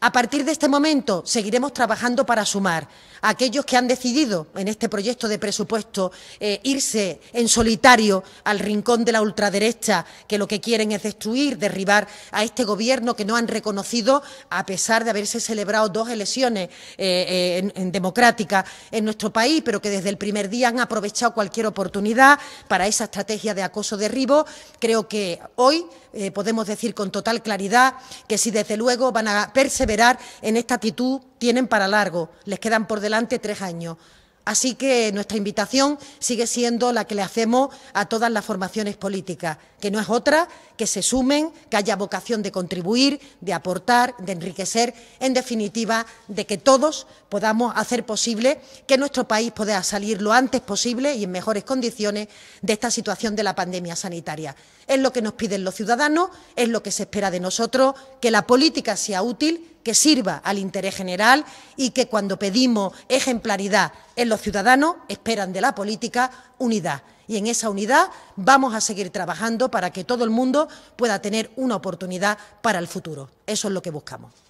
A partir de este momento seguiremos trabajando para sumar a aquellos que han decidido en este proyecto de presupuesto eh, irse en solitario al rincón de la ultraderecha, que lo que quieren es destruir, derribar a este Gobierno que no han reconocido, a pesar de haberse celebrado dos elecciones eh, eh, democráticas en nuestro país, pero que desde el primer día han aprovechado cualquier oportunidad para esa estrategia de acoso-derribo. Creo que hoy podemos decir con total claridad que si desde luego van a perseverar en esta actitud tienen para largo, les quedan por delante tres años. Así que nuestra invitación sigue siendo la que le hacemos a todas las formaciones políticas, que no es otra que se sumen, que haya vocación de contribuir, de aportar, de enriquecer, en definitiva, de que todos podamos hacer posible que nuestro país pueda salir lo antes posible y en mejores condiciones de esta situación de la pandemia sanitaria. Es lo que nos piden los ciudadanos, es lo que se espera de nosotros, que la política sea útil, que sirva al interés general y que cuando pedimos ejemplaridad en los ciudadanos esperan de la política unidad. Y en esa unidad vamos a seguir trabajando para que todo el mundo pueda tener una oportunidad para el futuro. Eso es lo que buscamos.